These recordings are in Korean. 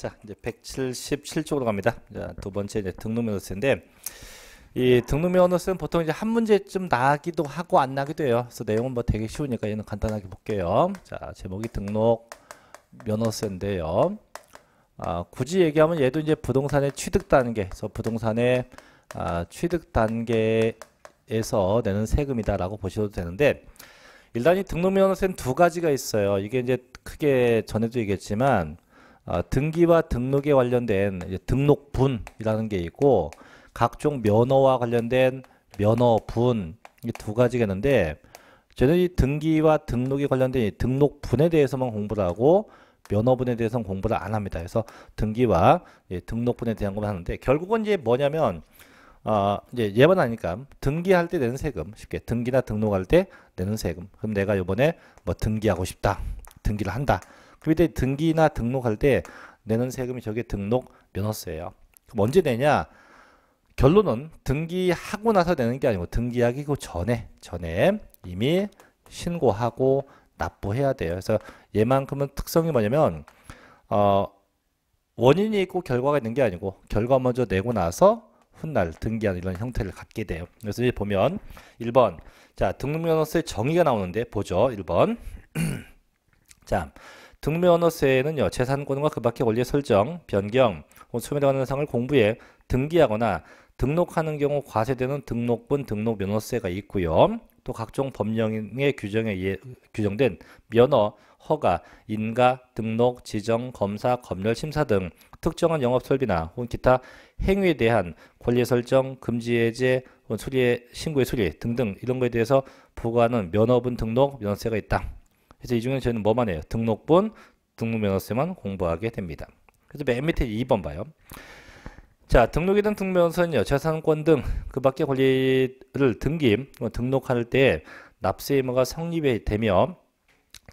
자, 이제 177쪽으로 갑니다. 자, 두 번째 이제 등록 면허세인데 이 등록 면허세는 보통 이제 한 문제쯤 나기도 하고 안 나기도 해요. 그래서 내용은 뭐 되게 쉬우니까 얘는 간단하게 볼게요. 자, 제목이 등록 면허세인데요. 아, 굳이 얘기하면 얘도 이제 부동산의 취득 단계, 그래서 부동산의 아, 취득 단계에서 내는 세금이다라고 보셔도 되는데 일단 이 등록 면허세는 두 가지가 있어요. 이게 이제 크게 전에도 얘기했지만 어, 등기와 등록에 관련된 이제 등록분이라는 게 있고 각종 면허와 관련된 면허분 이 두 가지가 있는데 저는 이 등기와 등록에 관련된 등록분에 대해서만 공부를 하고 면허분에 대해서는 공부를 안 합니다. 그래서 등기와 예, 등록분에 대한 것만 하는데 결국은 이제 뭐냐면 어, 이제 예만 하니까 등기할 때 내는 세금 쉽게 등기나 등록할 때 내는 세금 그럼 내가 요번에 뭐 등기하고 싶다 등기를 한다 그럼 이때 등기나 등록할 때 내는 세금이 저게 등록 면허세예요. 그럼 언제 내냐? 결론은 등기하고 나서 내는 게 아니고 등기하기 그 전에 전에 이미 신고하고 납부해야 돼요. 그래서 얘만큼은 특성이 뭐냐면 어 원인이 있고 결과가 있는 게 아니고 결과 먼저 내고 나서 훗날 등기한 이런 형태를 갖게 돼요. 그래서 이제 보면 1번 자 등록면허세 정의가 나오는데 보죠 1번 자 등매언어세에는요 재산권과 그밖의 권리의 설정, 변경, 소멸에 관한 사항을 공부해 등기하거나 등록하는 경우 과세되는 등록분 등록 면허세가 있고요. 또 각종 법령의 규정에 의해 예, 규정된 면허, 허가, 인가, 등록, 지정, 검사, 검열, 심사 등 특정한 영업 설비나 혹은 기타 행위에 대한 권리 설정, 금지 해제, 수리 신고의 수리 등등 이런 것에 대해서 부과하는 면허분 등록 면허세가 있다. 그래서 이 중에 저는 뭐만 해요? 등록본, 등록면허세만 공부하게 됩니다. 그래서 맨 밑에 2번 봐요. 자, 등록이든 등면허는요, 재산권 등 그 밖의 권리를 등기, 뭐 등록할 때 납세 의무가 성립이 되며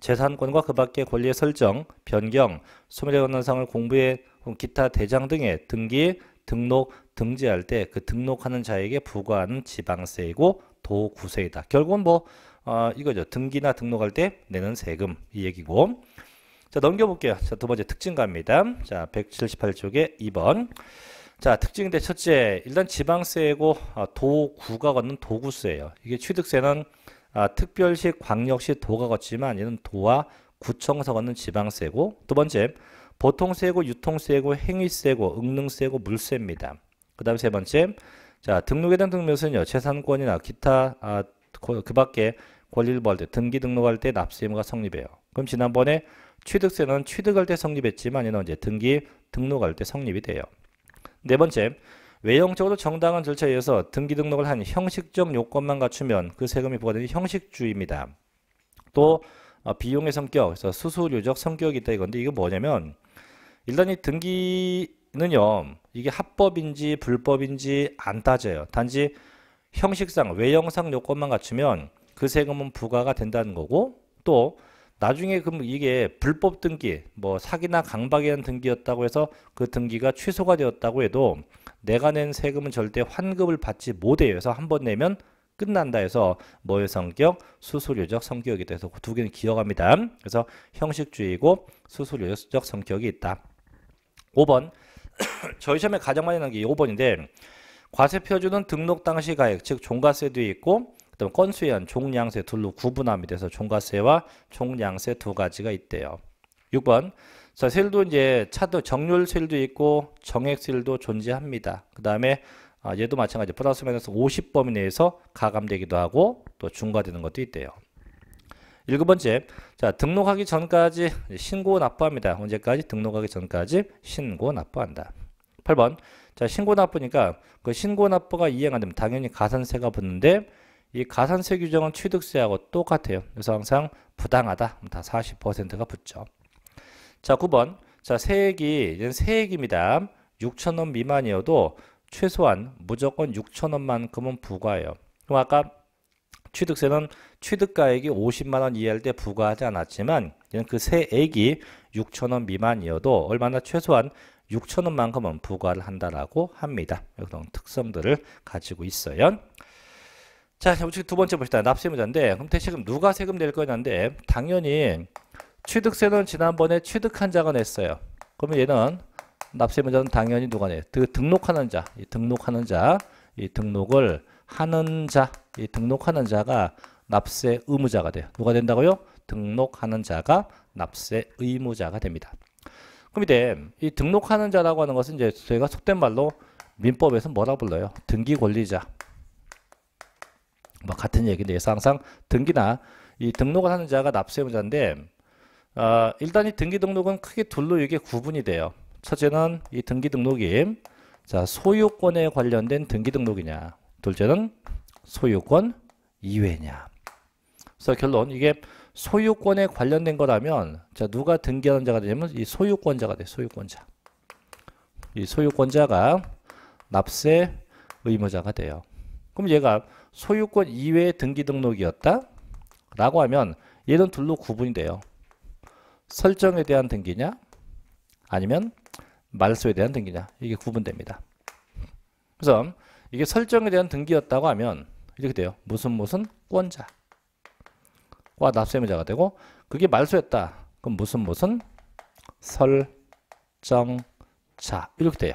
재산권과 그 밖의 권리의 설정, 변경, 소멸의 권한상을 공부해 기타 대장 등의 등기, 등록, 등재할 때 그 등록하는 자에게 부과하는 지방세이고 도구세이다. 결국은 뭐 어, 아, 이거죠. 등기나 등록할 때 내는 세금 이 얘기고 자 넘겨볼게요. 자두 번째 특징 갑니다. 자 178쪽에 2번 자 특징인데 첫째 일단 지방세고 아, 도구가 걷는 도구세예요. 이게 취득세는 아, 특별시 광역시 도가 걷지만 얘는 도와 구청서 걷는 지방세고 두 번째 보통세고 유통세고 행위세고 응능세고 물세입니다. 그 다음 세 번째 자 등록에 대한 등록세는요 재산권이나 기타 아, 그 밖에 권리를 보할 때, 등기 등록할 때 납세 의무가 성립해요. 그럼 지난번에 취득세는 취득할 때 성립했지만 얘는 이제 등기 등록할 때 성립이 돼요. 네 번째, 외형적으로 정당한 절차에 의해서 등기 등록을 한 형식적 요건만 갖추면 그 세금이 부과되는 형식주의입니다. 또 어, 비용의 성격, 그래서 수수료적 성격이 있다 이건데 이거 뭐냐면 일단 이 등기는요 이게 합법인지 불법인지 안 따져요. 단지 형식상 외형상 요건만 갖추면 그 세금은 부과가 된다는 거고 또 나중에 그럼 이게 불법 등기, 뭐 사기나 강박에 대한 등기였다고 해서 그 등기가 취소가 되었다고 해도 내가 낸 세금은 절대 환급을 받지 못해요. 그래서 한 번 내면 끝난다 해서 뭐의 성격, 수수료적 성격이 돼서 두 개는 기억합니다. 그래서 형식주의고 수수료적 성격이 있다. 5번 저희 시험에 가장 많이 나온 게 5번인데 과세 표준은 등록 당시 가액, 즉 종가세 도 있고 그다음 건수에 한 종량세 둘로 구분함이 돼서 종가세와 종량세 두 가지가 있대요. 6번 자, 셀도 이제 차도 정률 셀도 있고 정액 셀도 존재합니다. 그 다음에 아, 얘도 마찬가지 플러스 마이너스 50범위 내에서 가감되기도 하고 또 중과되는 것도 있대요. 일 번째, 자 등록하기 전까지 신고 납부합니다. 언제까지? 등록하기 전까지 신고 납부한다. 8번, 자 신고 납부니까 그 신고 납부가 이행 안 되면 당연히 가산세가 붙는데 이 가산세 규정은 취득세하고 똑같아요. 그래서 항상 부당하다. 다 40%가 붙죠. 자, 9번. 자, 세액이 이제 세액입니다. 6천원 미만이어도 최소한 무조건 6천원만큼은 부과해요. 그럼 아까 취득세는 취득가액이 50만 원 이하일 때 부과하지 않았지만 그 세액이 6천 원 미만이어도 얼마나 최소한 6천 원만큼은 부과를 한다라고 합니다. 그런 특성들을 가지고 있어요. 자, 우측 두 번째 봅시다. 납세무자인데 그럼 대체금 누가 세금 낼 거냐인데 당연히 취득세는 지난번에 취득한 자가 냈어요. 그러면 얘는 납세무자는 당연히 누가 내? 그 등록하는 자, 이 등록하는 자, 이 등록을 하는 자, 이 등록하는 자가 납세 의무자가 돼요. 누가 된다고요? 등록하는 자가 납세 의무자가 됩니다. 그럼 이제 이 등록하는 자라고 하는 것은 이제 저희가 속된 말로 민법에서 뭐라 불러요? 등기 권리자, 뭐 같은 얘기인데 예상상 등기나 이 등록을 하는 자가 납세의무자인데 어, 일단 이 등기 등록은 크게 둘로 이게 구분이 돼요. 첫째는 이 등기 등록이 자 소유권에 관련된 등기 등록이냐 둘째는 소유권 이외냐 그래서 결론 이게 소유권에 관련된 거라면 자 누가 등기하는 자가 되냐면 이 소유권자가 돼 소유권자 이 소유권자가 납세 의무자가 돼요 그럼 얘가 소유권 이외의 등기 등록이었다? 라고 하면 얘는 둘로 구분이 돼요. 설정에 대한 등기냐? 아니면 말소에 대한 등기냐? 이게 구분됩니다. 그래서 이게 설정에 대한 등기였다고 하면 이렇게 돼요. 무슨 무슨 권자. 과 납세의무자가 되고 그게 말소였다. 그럼 무슨 무슨 설정자 이렇게 돼요.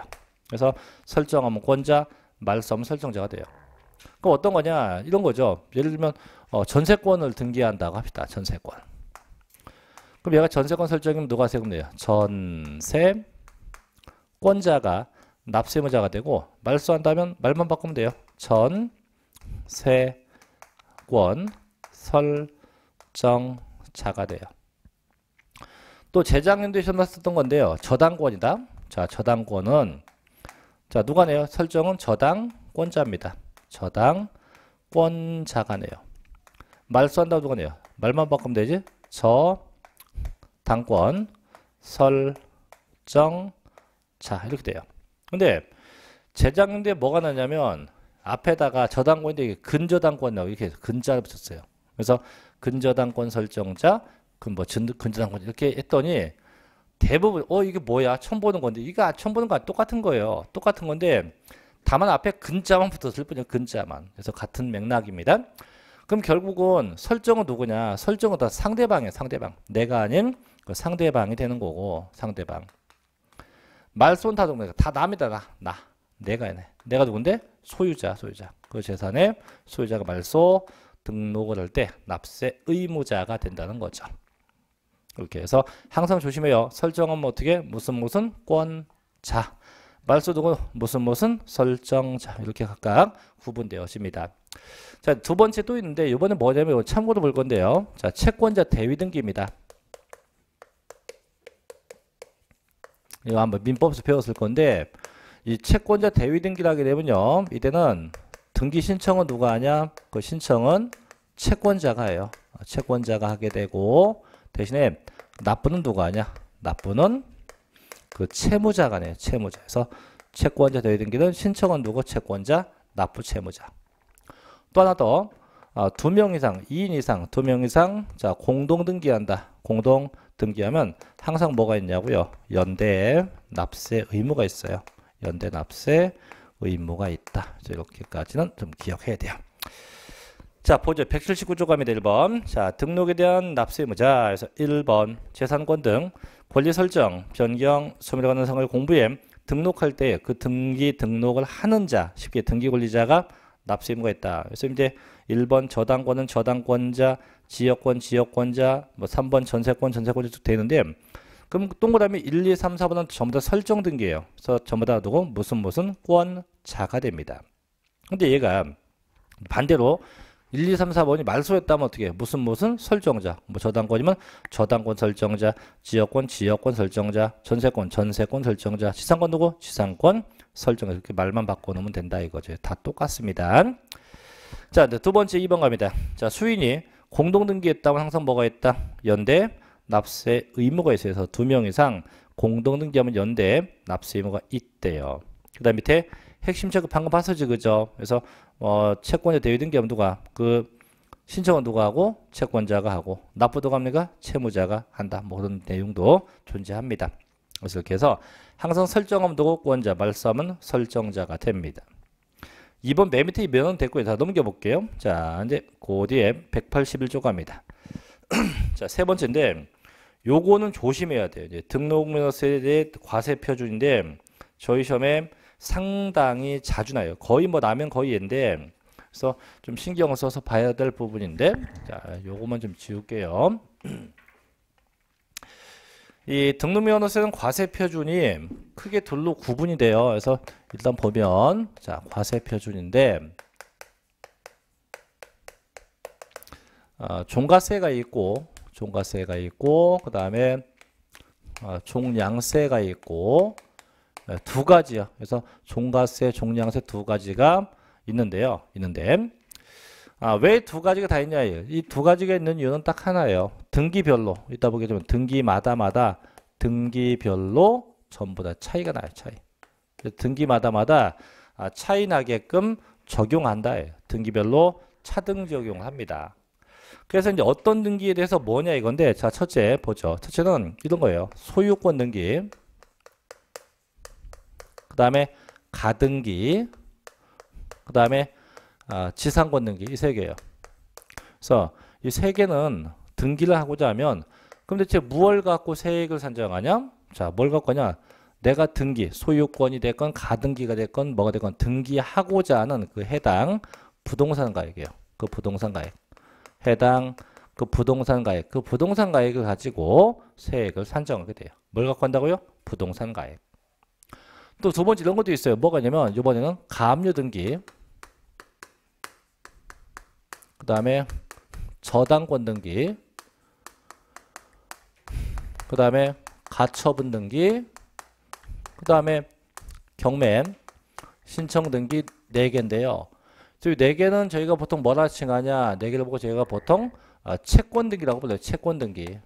그래서 설정하면 권자, 말소하면 설정자가 돼요. 그럼 어떤 거냐 이런 거죠. 예를 들면 어, 전세권을 등기한다고 합시다. 전세권. 그럼 얘가 전세권 설정이면 누가 세금 내요? 전세권자가 납세무자가 되고 말소한다면 말만 바꾸면 돼요. 전세권 설정자가 돼요. 또 재작년도에 시험 났었던 건데요. 저당권이다. 자, 저당권은 자 누가 내요? 설정은 저당권자입니다. 저당 권자가네요. 말수다고누네요 말만 바꾸면 되지? 저 당권 설정 자 이렇게 돼요. 근데 재작년에 뭐가 나냐면 앞에다가 저당권인데 근저당권 나오고 이렇게 근자 붙였어요. 그래서 근저당권 설정자 그뭐 근저당권 이렇게 했더니 대부분 어 이게 뭐야 처음 보는 건데 이거 처음 보는 거랑 똑같은 거예요. 똑같은 건데 다만 앞에 근자만 붙었을 뿐이에요. 근자만. 그래서 같은 맥락입니다. 그럼 결국은 설정은 누구냐? 설정은 다 상대방이에요. 상대방. 내가 아닌 그 상대방이 되는 거고 상대방. 말손 다동네가다 남이다. 나. 나. 내가 네 내가 누군데? 소유자. 소유자. 그 재산의 소유자가 말소 등록을 할 때 납세 의무자가 된다는 거죠. 이렇게 해서 항상 조심해요. 설정은 뭐 어떻게 무슨 무슨 권자 말소도구 무슨 무슨 설정 자 이렇게 각각 구분되어집니다. 자두 번째 또 있는데 이번에 뭐냐면 참고로 볼 건데요. 자 채권자 대위 등기입니다. 이거 한번 민법에서 배웠을 건데 이 채권자 대위 등기라게 되면요. 이때는 등기 신청은 누가 하냐? 그 신청은 채권자가 해요. 아, 채권자가 하게 되고 대신에 납부는 누가 하냐? 납부는 그 채무자간에 채무자에서 채권자 대등기는 신청은 누구 채권자 납부 채무자 또 하나 더 아, 두 명 이상, 2인 이상, 두 명 이상 자 공동 등기한다. 공동 등기하면 항상 뭐가 있냐고요? 연대 납세 의무가 있어요. 연대 납세 의무가 있다. 이렇게까지는 좀 기억해야 돼요. 자 보죠. 179조가 입니 1번. 자 등록에 대한 납세 의무자. 그래서 1번 재산권 등 권리 설정, 변경, 소멸에 관한 사항을 공부해 등록할 때 그 등기 등록을 하는 자, 쉽게 등기 권리자가 납세 의무가 있다. 그래서 이제 1번 저당권은 저당권자, 지역권 지역권자, 뭐 3번 전세권 전세권자 쭉 되는데 그럼 동그라미 1, 2, 3, 4번은 전부 다 설정 등기예요. 그래서 전부 다 두고 무슨 무슨 권자가 됩니다. 근데 얘가 반대로 1, 2, 3, 4번이 말소였다면 어떻게 해 무슨 무슨 설정자. 뭐 저당권이면 저당권 설정자, 지역권 지역권 설정자, 전세권 전세권 설정자, 지상권 누구? 지상권 설정자. 이렇게 말만 바꿔 놓으면 된다 이거죠. 다 똑같습니다. 자, 두 번째 2번 갑니다. 자, 수인이 공동 등기했다면 항상 뭐가 있다? 연대 납세 의무가 있어서 두 명 이상 공동 등기하면 연대 납세 의무가 있대요. 그다음 밑에 핵심 체크 방금 봤었지 그죠? 그래서 어 채권의 대위등기 누가 그 신청은 누가 하고 채권자가 하고 납부도 합니까? 채무자가 한다. 뭐그 내용도 존재합니다. 그래서 이렇게 해서 항상 설정하면 누구 권자 말씀은 설정자가 됩니다. 2번 맨 밑에 면은 됐고요. 다 넘겨볼게요. 자, 이제 그 뒤에 181조 갑니다. 자, 세 번째인데 요거는 조심해야 돼요. 이제 등록면허세대 과세 표준인데 저희 시험에 상당히 자주 나요. 거의 뭐 나면 거의 인데 그래서 좀 신경을 써서 봐야 될 부분인데 자, 요거만 좀 지울게요. 이 등록면허세는 과세 표준이 크게 둘로 구분이 돼요. 그래서 일단 보면 자 과세 표준인데 어, 종가세가 있고 종가세가 있고 그 다음에 어, 아, 종량세가 있고 네, 두 가지요. 그래서 종가세, 종량세 두 가지가 있는데요. 있는데 아, 왜 두 가지가 다 있냐? 이 두 가지가 있는 이유는 딱 하나예요. 등기별로 이따 보게 되면 등기마다마다 등기별로 전부 다 차이가 나요. 차이. 등기마다마다 아, 차이 나게끔 적용한다. 예요. 등기별로 차등 적용합니다. 그래서 이제 어떤 등기에 대해서 뭐냐 이건데 자 첫째 보죠. 첫째는 이런 거예요. 소유권 등기. 그 다음에 가등기, 그 다음에 아, 지상권등기 이 세 개예요. 그래서 이 세 개는 등기를 하고자 하면 그럼 대체 무얼 갖고 세액을 산정하냐? 자, 뭘 갖고 하냐? 내가 등기, 소유권이 됐건 가등기가 됐건 뭐가 됐건 등기하고자 하는 그 해당 부동산 가액이에요. 그 부동산 가액. 해당 그 부동산 가액. 그 부동산 가액을 가지고 세액을 산정하게 돼요. 뭘 갖고 한다고요? 부동산 가액. 또두 번째 이런 것도 있어요. 뭐가냐면 이번에는 가압류 등기 그 다음에 저당권 등기 그 다음에 가처분 등기 그 다음에 경매 신청 등기 4개인데요. 4개는 저희가 보통 뭐라 칭하냐 4개를 보고 저희가 보통 아, 채권 등기라고 불러요. 채권 등기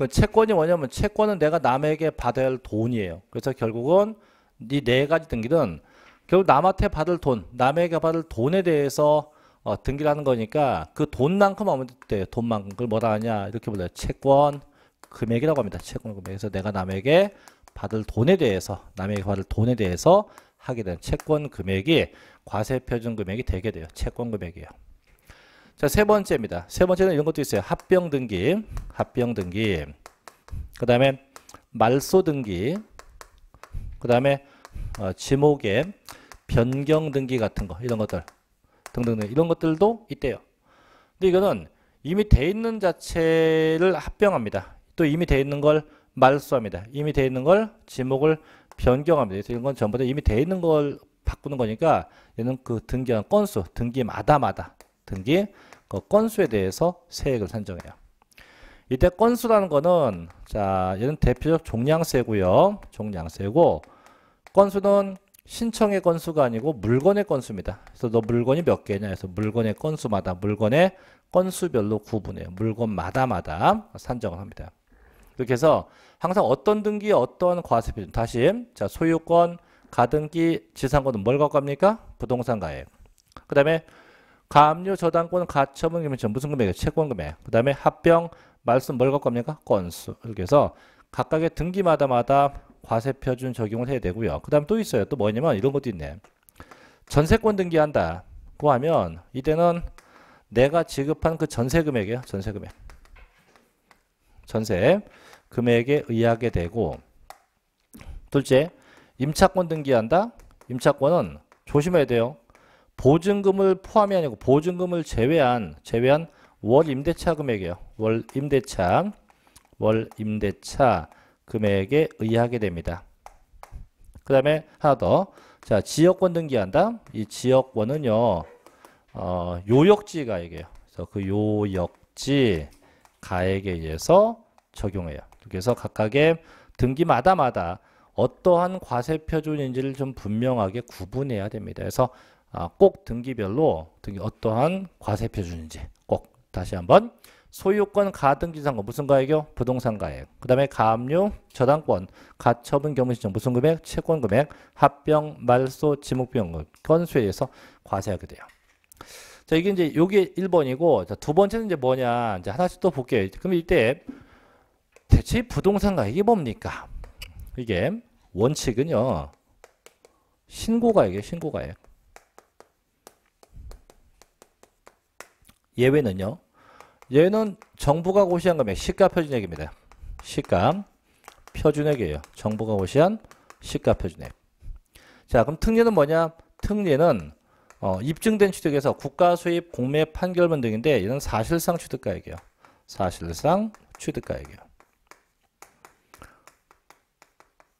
그 채권이 뭐냐면 채권은 내가 남에게 받아야 할 돈이에요. 그래서 결국은 이 네 가지 등기는 결국 남한테 받을 돈, 남에게 받을 돈에 대해서 어, 등기를 하는 거니까 그 돈만큼 하면 돼요. 네, 돈만큼. 그걸 뭐라 하냐. 이렇게 불러요. 채권 금액이라고 합니다. 채권 금액에서 내가 남에게 받을 돈에 대해서 남에게 받을 돈에 대해서 하게 되는 채권 금액이 과세 표준 금액이 되게 돼요. 채권 금액이에요. 자, 세 번째입니다. 세 번째는 이런 것도 있어요. 합병 등기, 합병 등기. 그 다음에 말소 등기. 그 다음에 어, 지목의 변경 등기 같은 거, 이런 것들. 등등등. 이런 것들도 있대요. 근데 이거는 이미 돼 있는 자체를 합병합니다. 또 이미 돼 있는 걸 말소합니다. 이미 돼 있는 걸 지목을 변경합니다. 그래서 이건 전부 다 이미 돼 있는 걸 바꾸는 거니까 얘는 그 등기한 건수, 등기마다마다 등기 그 건수에 대해서 세액을 산정해요. 이때 건수라는 거는 자, 얘는 대표적 종량세고요. 종량세고 건수는 신청의 건수가 아니고 물건의 건수입니다. 그래서 너 물건이 몇 개냐 해서 물건의 건수마다 물건의 건수별로 구분해요. 물건마다마다 산정을 합니다. 이렇게 해서 항상 어떤 등기 어떤 과세 표준 다시 자 소유권, 가등기, 지상권은 뭘 갖고 합니까 부동산 가액. 그 다음에 감료 저당권 가처분 금액 전 무슨 금액이에요? 채권 금액. 그 다음에 합병 말씀 뭘 갖고 합니까? 건수. 이렇게 해서 각각의 등기마다마다 과세 표준 적용을 해야 되고요. 그 다음 또 있어요. 또 뭐냐면 이런 것도 있네. 전세권 등기한다. 고 하면 이때는 내가 지급한 그 전세 금액이에요. 전세 금액. 전세 금액에 의하게 되고 둘째 임차권 등기한다. 임차권은 조심해야 돼요. 보증금을 포함이 아니고 보증금을 제외한 제외한 월 임대차 금액이에요. 월 임대차 월 임대차 금액에 의하게 됩니다. 그 다음에 하나 더. 자, 지역권 등기한다. 이 지역권은요, 어, 요역지 가액이에요. 그래서 그 요역지 가액에 의해서 적용해요. 그래서 각각의 등기마다마다 어떠한 과세 표준인지를 좀 분명하게 구분해야 됩니다. 그래서 아, 꼭 등기별로 등기 어떠한 과세 표준인지 꼭 다시 한번 소유권 가등기상권 무슨 가액이요? 부동산 가액. 그 다음에 가압류, 저당권, 가처분 경무신청 무슨 금액? 채권 금액, 합병, 말소, 지목비용 건수에 의해서 과세하게 돼요. 자 이게 이제 요게 1번이고 자, 두 번째는 이제 뭐냐 이제 하나씩 또 볼게요. 그럼 이때 대체 부동산 가액이 뭡니까? 이게 원칙은요 신고가액이에요 신고가액 예외는요. 얘는 정부가 고시한 금액 시가 표준액입니다. 시가 표준액이에요. 정부가 고시한 시가 표준액. 자, 그럼 특례는 뭐냐? 특례는 어, 입증된 취득에서 국가 수입, 공매, 판결문 등인데 얘는 사실상 취득가액이에요. 사실상 취득가액이에요.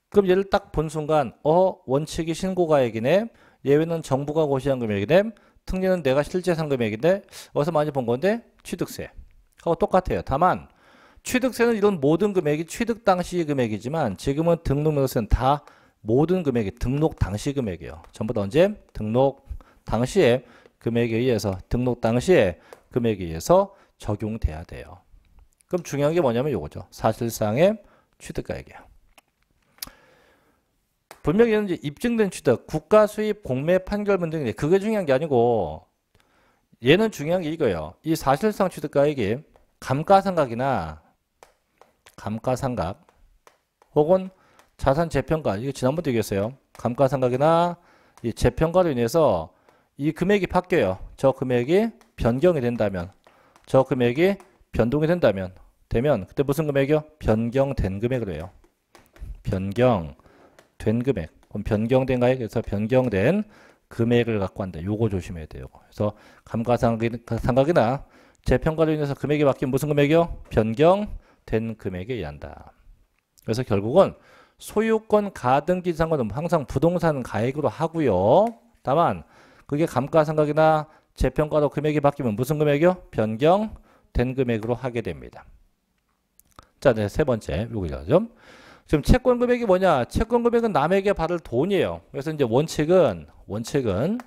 그럼 얘를 딱 본 순간 어 원칙이 신고가액이네 예외는 정부가 고시한 금액이네 승례는 내가 실제 상금액인데 어디서 많이 본 건데 취득세 하고 똑같아요. 다만 취득세는 이런 모든 금액이 취득 당시 금액이지만 지금은 등록면허세는다 모든 금액이 등록 당시 금액이에요. 전부 다 언제? 등록 당시에 금액에 의해서 등록 당시에 금액에 의해서 적용돼야 돼요. 그럼 중요한 게 뭐냐면 이거죠. 사실상의 취득가액이에요. 분명히 이제 입증된 취득, 국가 수입, 공매, 판결문 등인데 그게 중요한 게 아니고 얘는 중요한 게 이거예요. 이 사실상 취득가액이 감가상각이나 감가상각 혹은 자산 재평가 이거 지난번도 얘기했어요. 감가상각이나 이 재평가로 인해서 이 금액이 바뀌어요. 저 금액이 변경이 된다면 저 금액이 변동이 된다면 되면 그때 무슨 금액이요? 변경된 금액을 해요. 변경 된 금액, 그럼 변경된 가액에서 변경된 금액을 갖고 한다. 요거 조심해야 돼요. 그래서 감가상각이나 재평가로 인해서 금액이 바뀐 무슨 금액이요? 변경된 금액에 의한다. 그래서 결국은 소유권 가등기 상관은 뭐 항상 부동산 가액으로 하고요. 다만 그게 감가상각이나 재평가로 금액이 바뀌면 무슨 금액이요? 변경된 금액으로 하게 됩니다. 자, 네, 세 번째 요기죠. 지금 채권 금액이 뭐냐? 채권 금액은 남에게 받을 돈이에요. 그래서 이제 원칙은 원칙은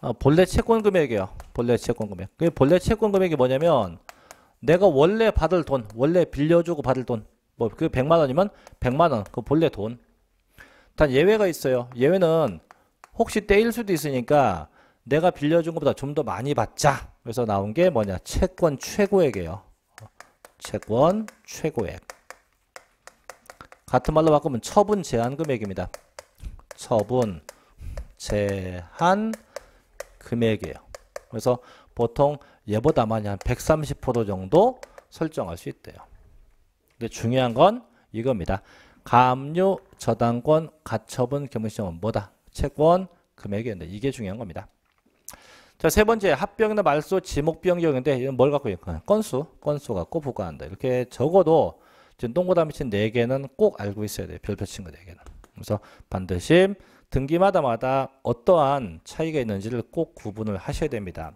어, 본래 채권 금액이에요. 본래 채권 금액. 그 본래 채권 금액이 뭐냐면 내가 원래 받을 돈, 원래 빌려주고 받을 돈. 뭐 그 100만 원이면 100만 원. 그 본래 돈. 단 예외가 있어요. 예외는 혹시 때일 수도 있으니까 내가 빌려준 것보다 좀 더 많이 받자. 그래서 나온 게 뭐냐? 채권 최고액이에요. 어, 채권 최고액. 같은 말로 바꾸면 처분 제한 금액입니다. 처분 제한 금액이에요. 그래서 보통 얘보다 많이 한 130% 정도 설정할 수 있대요. 근데 중요한 건 이겁니다. 감유 저당권 가처분 경매시험은 뭐다? 채권 금액이었는데 이게 중요한 겁니다. 자, 세 번째 합병이나 말소 지목 변경인데 이건 뭘 갖고 있을 건수, 건수 갖고 부과한다. 이렇게 적어도 지금 동그라미 친 4개는 꼭 알고 있어야 돼요. 별표 친거 4개는. 그래서 반드시 등기마다마다 어떠한 차이가 있는지를 꼭 구분을 하셔야 됩니다.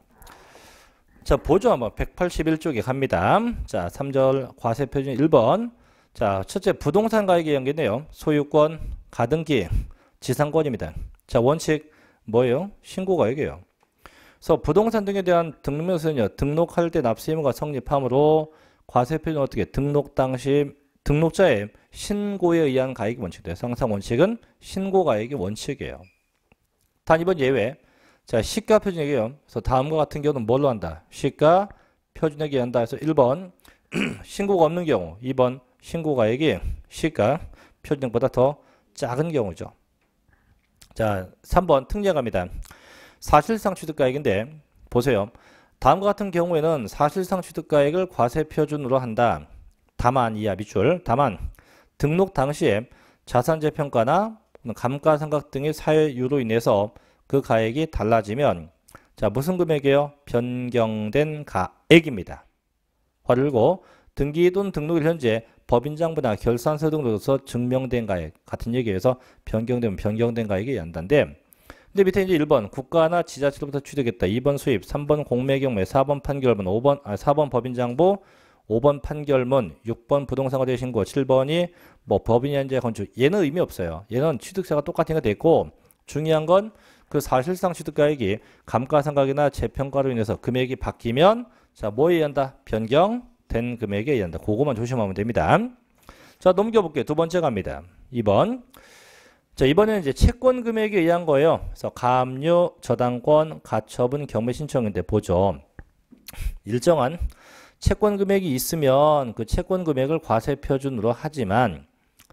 자, 보죠. 한번 181쪽에 갑니다. 자, 3절 과세 표준 1번. 자, 첫째 부동산 가액의 연계네요. 소유권, 가등기, 지상권입니다. 자, 원칙 뭐예요? 신고 가액이에요. 그래서 부동산 등에 대한 등록세는요. 등록할 때 납세의무가 성립하므로 과세표는 어떻게 등록 당시 등록자의 신고에 의한 가액이 원칙돼요. 항상 원칙은 신고 가액이 원칙이에요. 단 이번 예외. 자, 시가 표준액이에요. 그래서 다음과 같은 경우는 뭘로 한다? 시가 표준액이 한다 해서 1번 신고가 없는 경우, 2번 신고 가액이 시가 표준액보다 더 작은 경우죠. 자, 3번 특례 갑니다. 사실상 취득가액인데 보세요. 다음과 같은 경우에는 사실상 취득가액을 과세표준으로 한다. 다만 이하의줄 다만 등록 당시에 자산 재평가나 감가상각 등의 사유로 인해서 그 가액이 달라지면 자 무슨 금액이에요? 변경된 가액입니다. 화를고 등기 또는 등록일 현재 법인장부나 결산서 등으로서 증명된 가액 같은 얘기에서 변경되면 변경된 가액이 연단데 근데 네, 밑에 이제 1번 국가나 지자체로부터 취득했다. 2번 수입, 3번 공매 경매, 4번 판결문, 5번 아 4번 법인 장부, 5번 판결문, 6번 부동산 거래 신고, 7번이 뭐 법인이 현재 건축. 얘는 의미 없어요. 얘는 취득세가 똑같은 게됐고 중요한 건 그 사실상 취득가액이 감가상각이나 재평가로 인해서 금액이 바뀌면 자 뭐에 의한다? 변경된 금액에 의한다. 그거만 조심하면 됩니다. 자 넘겨볼게요. 두 번째 갑니다. 2번 자, 이번에는 이제 채권 금액에 의한 거예요. 그래서 가압류, 저당권, 가처분, 경매 신청인데 보죠. 일정한 채권 금액이 있으면 그 채권 금액을 과세 표준으로 하지만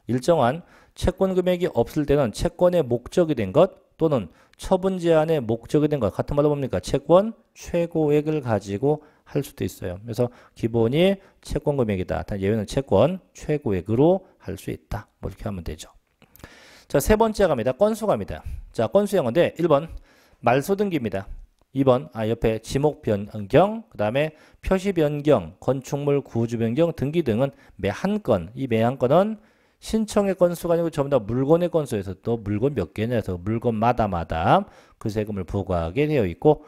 일정한 채권 금액이 없을 때는 채권의 목적이 된 것 또는 처분 제한의 목적이 된 것 같은 말로 뭡니까? 채권 최고액을 가지고 할 수도 있어요. 그래서 기본이 채권 금액이다. 단 예외는 채권 최고액으로 할 수 있다. 뭐 이렇게 하면 되죠. 자, 세 번째 갑니다. 건수 갑니다. 자, 건수 영어인데 1번 말소등기입니다. 2번 아 옆에 지목 변경, 그다음에 표시 변경, 건축물 구조 변경, 등기 등은 매 한 건. 이 매 한 건은 신청의 건수가 아니고 전부 다 물건의 건수에서 또 물건 몇 개냐 해서 물건마다마다 그 세금을 부과하게 되어 있고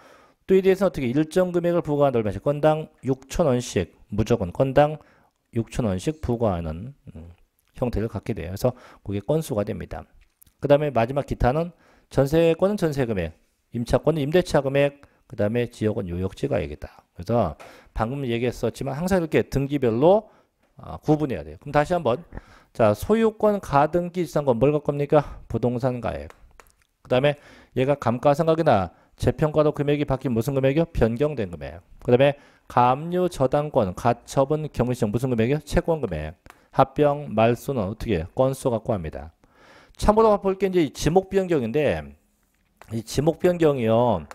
또 이에 대해서 어떻게 일정 금액을 부과한 다 얼마씩 건당 6천원씩 무조건 건당 6천원씩 부과하는 음, 형태를 갖게 돼요. 그래서 그게 건수가 됩니다. 그 다음에 마지막 기타는 전세권은 전세금액, 임차권은 임대차금액, 그 다음에 지역은 요역지 가액이다. 그래서 방금 얘기했었지만 항상 이렇게 등기별로 아, 구분해야 돼요. 그럼 다시 한번 자 소유권 가등기 지상권 뭘 갖고 겁니까? 부동산 가액. 그 다음에 얘가 감가상각이나 재평가로 금액이 바뀐 무슨 금액이요? 변경된 금액. 그 다음에 감유 저당권, 가처분 경유시장 무슨 금액이요? 채권 금액. 합병 말소는 어떻게 해요? 건수 갖고 합니다. 참고로 바쁠 게 이제 지목 변경인데 이 지목 변경이요.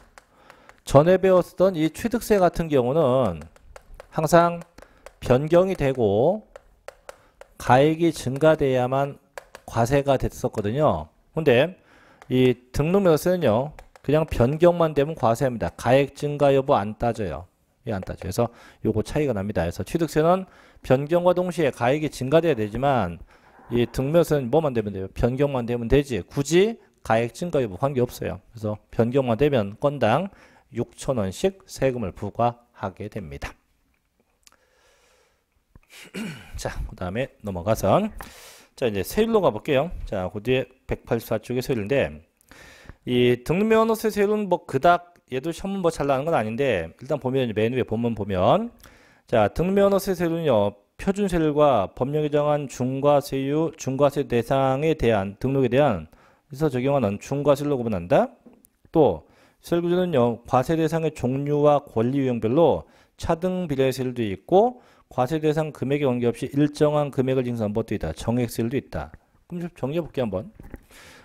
전에 배웠던 이 취득세 같은 경우는 항상 변경이 되고 가액이 증가돼야만 과세가 됐었거든요. 근데 이 등록면허세는요. 그냥 변경만 되면 과세합니다. 가액 증가 여부 안 따져요. 예, 안따져 그래서 요거 차이가 납니다. 그래서 취득세는 변경과 동시에 가액이 증가돼야 되지만 이 등면선 뭐만 되면 돼요? 변경만 되면 되지. 굳이 가액 증가 여부 관계없어요. 그래서 변경만 되면 건당 6천원씩 세금을 부과하게 됩니다. 자, 그 다음에 넘어가서 자 이제 세율로 가볼게요. 자, 그 뒤에 184쪽의 세율인데 이 등면허세 세율은 뭐 그닥 얘도 현문 뭐잘 나는 건 아닌데 일단 보면 메뉴에 보면 보면 자 등면허세 세율은요 표준세율과 법령에 정한 중과세유, 중과세 대상에 대한 등록에 대한 에서 적용하는 중과세율로 구분한다. 또 세율구조는요. 과세 대상의 종류와 권리 유형별로 차등 비례세율도 있고 과세 대상 금액에 관계없이 일정한 금액을 징수한 법도 있다. 정액세율도 있다. 그럼 정리해 볼게요. 한번.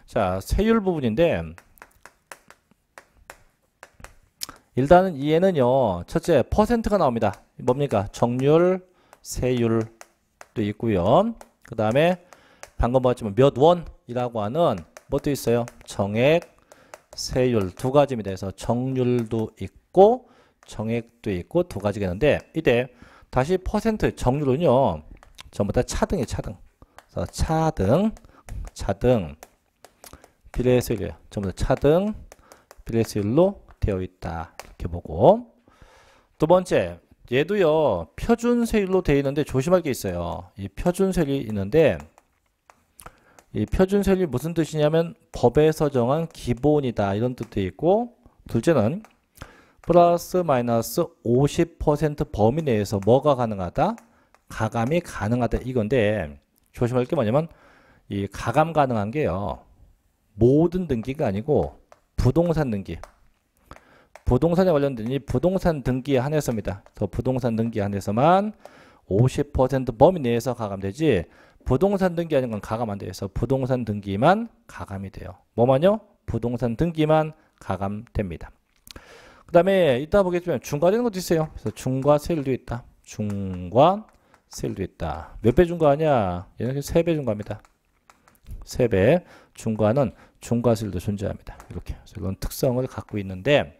자 세율 부분인데 일단은 이에는요. 첫째 퍼센트가 나옵니다. 뭡니까? 정률 세율도 있고요. 그 다음에 방금 봤지만 몇 원이라고 하는 뭐도 있어요. 정액, 세율 두 가지입니다. 그래서 정률도 있고 정액도 있고 두 가지가 있는데 이때 다시 퍼센트 정률은요. 전부 다 차등이 요 차등. 차등, 차등 비례수율이에요. 전부 다 차등 비례수율로 되어 있다. 이렇게 보고 두 번째 얘도요 표준세율로 되어 있는데 조심할 게 있어요 이 표준세율이 있는데 이 표준세율이 무슨 뜻이냐면 법에서 정한 기본이다 이런 뜻도 있고 둘째는 플러스 마이너스 50% 범위 내에서 뭐가 가능하다? 가감이 가능하다 이건데 조심할 게 뭐냐면 이 가감 가능한 게요 모든 등기가 아니고 부동산 등기 부동산에 관련된 이 부동산 등기에 한해서입니다. 그 부동산 등기에 한해서만 50% 범위 내에서 가감되지 부동산 등기 하는건 가감 안 돼서 부동산 등기만 가감이 돼요. 뭐만요? 부동산 등기만 가감됩니다. 그 다음에 이따 보겠지만 중과되는 것도 있어요. 그래서 중과세율도 있다. 중과세율도 있다. 몇 배 중과하냐? 얘는 3배 중과입니다. 3배 중과는 중과세율도 존재합니다. 이렇게. 이런 특성을 갖고 있는데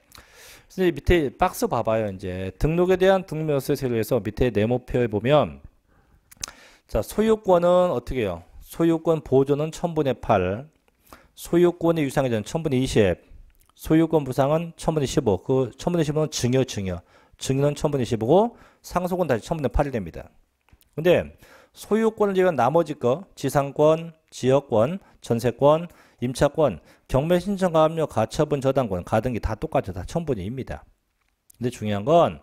이제 밑에 박스 봐봐요. 이제 등록에 대한 등록세를 해서 밑에 네모표에 보면 자 소유권은 어떻게 해요? 소유권 보존은 1000분의 8 소유권의 유상해전 1000분의 20 소유권 부상은 1000분의 15그 1000분의 15는 증여 증여 증여는 1000분의 15고 상속은 다시 1000분의 8이 됩니다. 근데 소유권을 제외한 나머지 거 지상권, 지역권, 전세권 임차권, 경매 신청과 압류, 가처분 저당권, 가등기 다 똑같죠. 다 천분위입니다. 근데 중요한 건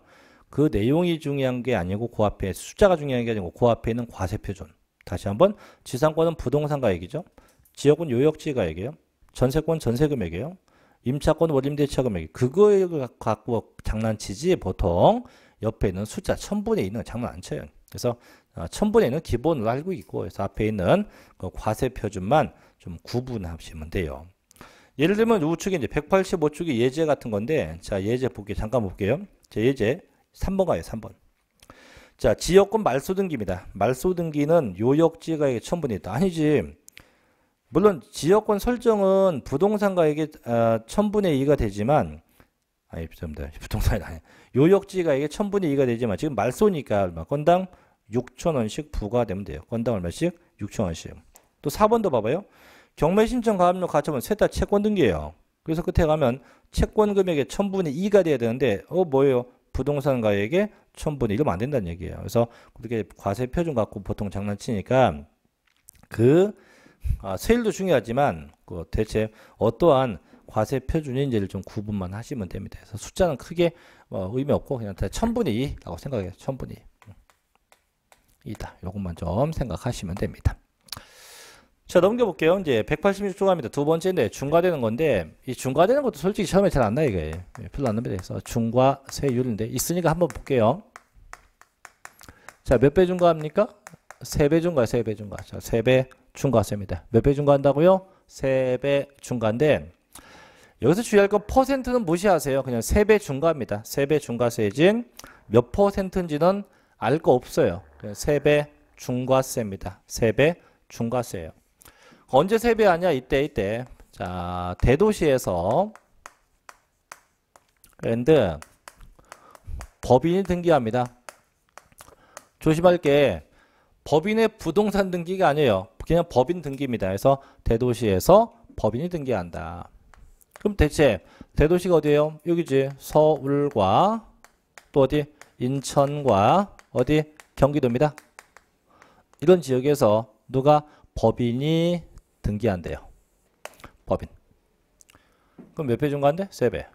그 내용이 중요한 게 아니고 그 앞에 숫자가 중요한 게 아니고 그 앞에 있는 과세표준. 다시 한번 지상권은 부동산가액이죠. 지역은 요역지가액이에요. 전세권 전세금액이에요. 임차권 월림대차금액 그거에 갖고 장난치지 보통 옆에 있는 숫자 천분에 있는 장난 안 쳐요. 그래서 어, 천분에 있는 기본을 알고 있고 그래서 앞에 있는 그 과세표준만 좀 구분하시면 돼요. 예를 들면 우측에 이제 185쪽이 예제 같은 건데 자 예제 볼게요. 잠깐 볼게요. 자 예제 3번 가요. 3번. 자 지역권 말소등기입니다. 말소등기는 요역지가액 천분이다. 아니지. 물론 지역권 설정은 부동산 가액의 아, 천분의 2가 되지만 아니 예, 죄송합니다. 부동산이 아니 요역지 가액의 천분의 2가 되지만 지금 말소니까 얼마 건당 6천원씩 부과되면 돼요. 건당 얼마씩? 6천원씩또 4번도 봐봐요. 경매 신청 가압류 가처분 셋다 채권 등기예요. 그래서 끝에 가면 채권 금액의 1분의 2가 돼야 되는데 어 뭐예요? 부동산 가액의 1분의 1이면 안 된다는 얘기예요. 그래서 그렇게 과세 표준 갖고 보통 장난치니까 그 아, 세일도 중요하지만 그 대체 어떠한 과세 표준인지를 좀 구분만 하시면 됩니다. 그래서 숫자는 크게 어, 의미 없고 그냥 다1분의 2라고 생각해요. 1분의 이다. 요것만 좀 생각하시면 됩니다. 자 넘겨볼게요 이제 1 8 6조감니다두 번째인데 중과되는 건데 이 중과되는 것도 솔직히 처음에 잘 안나 이게 예, 별로 안 납니다 그래서 중과세율인데 있으니까 한번 볼게요 자몇 배 중과합니까 3배 중과 3배 중과 자 3배 중과세입니다 몇 배 중과한다고요 3배 중과인데 여기서 주의할 건 퍼센트는 무시하세요 그냥 3배 중과입니다 3배 중과세진 몇 퍼센트인지는 알 거 없어요 그배 중과세입니다 3배 중과세예요 언제 세배하냐? 이때 이때. 자, 대도시에서 랜드 법인이 등기합니다. 조심할 게 법인의 부동산 등기가 아니에요. 그냥 법인 등기입니다. 그래서 대도시에서 법인이 등기한다. 그럼 대체 대도시가 어디예요? 여기지. 서울과 또 어디? 인천과 어디? 경기도입니다. 이런 지역에서 누가 법인이 등기한대요. 법인. 그럼 몇배 증가한대? 배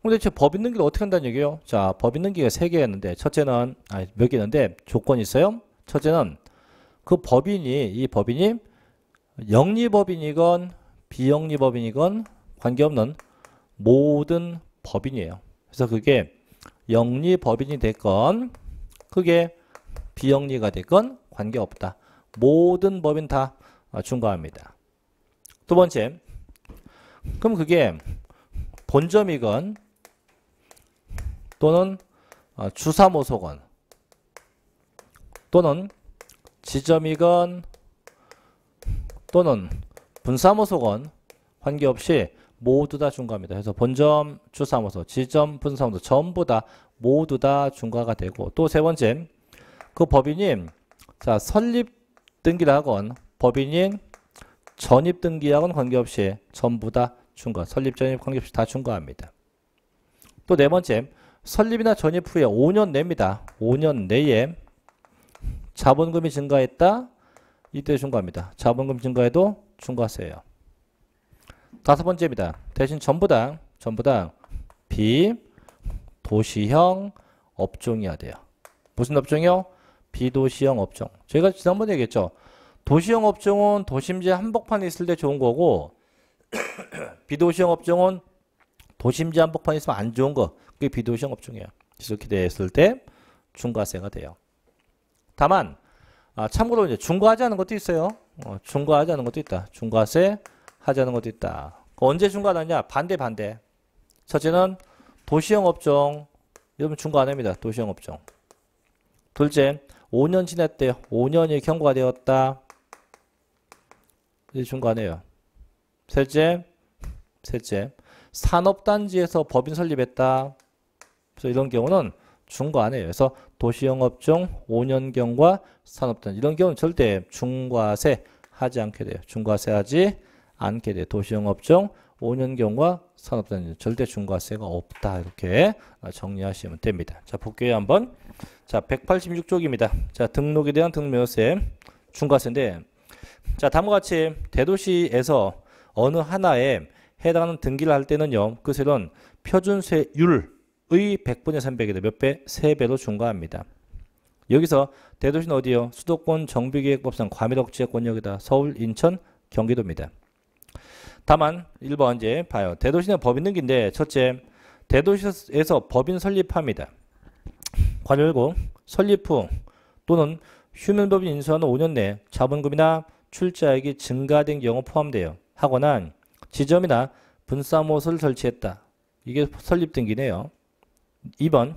그럼 대체 법인 등기를 어떻게 한다는 얘기예요? 자, 법인 등기가 3개였는데 첫째는 아니 몇 개였는데 조건이 있어요. 첫째는 그 법인이 이 법인이 영리법인이건 비영리법인이건 관계없는 모든 법인이에요. 그래서 그게 영리법인이 됐건 그게 비영리가 됐건 관계없다. 모든 법인 다 중과합니다. 어, 두 번째, 그럼 그게 본점이건 또는 어, 주사모소건 또는 지점이건 또는 분사모소건 관계없이 모두 다중과합니다 그래서 본점, 주사무소, 지점, 분사무소 전부 다 모두 다 중과가 되고 또 세 번째 그 법인이 자 설립 등기를 하건 법인인 전입 등기약은 관계없이 전부 다 준거 설립 전입 관계없이 다 준거합니다. 또 네 번째 설립이나 전입 후에 5년 내입니다. 5년 내에 자본금이 증가했다. 이때 준거합니다. 자본금 증가에도 준거하세요. 다섯 번째입니다. 대신 전부 다 전부 다 비, 도시형 업종이야 돼요. 무슨 업종이요? 비도시형 업종. 제가 지난번에 얘기했죠. 도시형 업종은 도심지 한복판에 있을 때 좋은 거고 비도시형 업종은 도심지 한복판에 있으면 안 좋은 거 그게 비도시형 업종이에요. 지속기대했을 때 중과세가 돼요. 다만 아, 참고로 이제 중과하지 않은 것도 있어요. 어, 중과하지 않은 것도 있다. 중과세 하지 않은 것도 있다. 그 언제 중과하냐? 느 반대 반대. 첫째는 도시형 업종 여러분 중과 안 합니다. 도시형 업종. 둘째 5년 지났대요. 5년이 경과되었다. 이 중간에요. 셋째, 셋째, 산업단지에서 법인 설립했다. 그래서 이런 경우는 중과안에요 그래서 도시영업종 5년경과 산업단지 이런 경우는 절대 중과세 하지 않게 돼요. 중과세 하지 않게 돼요. 도시영업종 5년경과 산업단지 절대 중과세가 없다 이렇게 정리하시면 됩니다. 자 볼게요 한번. 자 186쪽입니다. 자 등록에 대한 등록세 중과세인데 자, 다음과 같이 대도시에서 어느 하나에 해당하는 등기를 할 때는요. 그 세는 표준세율의 100분의 300이다. 몇 배? 3배로 중과합니다. 여기서 대도시는 어디요? 수도권 정비계획법상 과밀억제권역이다. 서울, 인천, 경기도입니다. 다만 1번 이제 봐요. 대도시는 법인 등기인데 첫째 대도시에서 법인 설립합니다. 관열고 설립 후 또는 휴면법인 인수하는 5년 내 자본금이나 출자액이 증가된 경우 포함돼요. 하거나 지점이나 분사못를 설치했다. 이게 설립등기네요. 2번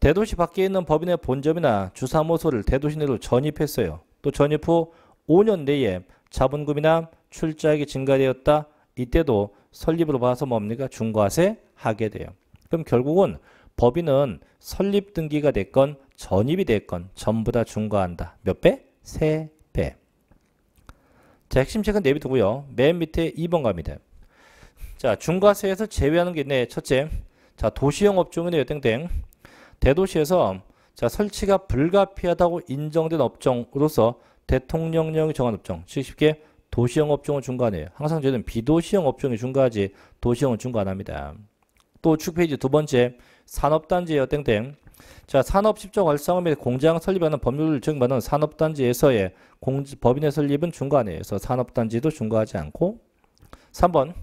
대도시 밖에 있는 법인의 본점이나 주사무소를 대도시 내로 전입했어요. 또 전입 후 5년 내에 자본금이나 출자액이 증가되었다. 이때도 설립으로 봐서 뭡니까? 중과세 하게 돼요. 그럼 결국은 법인은 설립 등기가 됐건 전입이 됐건 전부 다 중과한다. 몇 배? 세 배. 자, 핵심 책은 내비두고요. 맨 밑에 2번 갑니다. 자, 중과세에서 제외하는 게 있네. 첫째, 자, 도시형 업종이네요. 땡땡. 대도시에서 자, 설치가 불가피하다고 인정된 업종으로서 대통령령이 정한 업종, 즉 쉽게 도시형 업종을 중과하네요. 항상 저희는 비도시형 업종이 중과하지 도시형은 중과 안 합니다. 또 축페이지 두 번째 산업단지예요. 땡땡. 자, 산업 십종 활성화 및 공장 설립하는 법률 증명은 산업단지에서의 공, 법인의 설립은 중과안에서 산업단지도 중과하지 않고 3번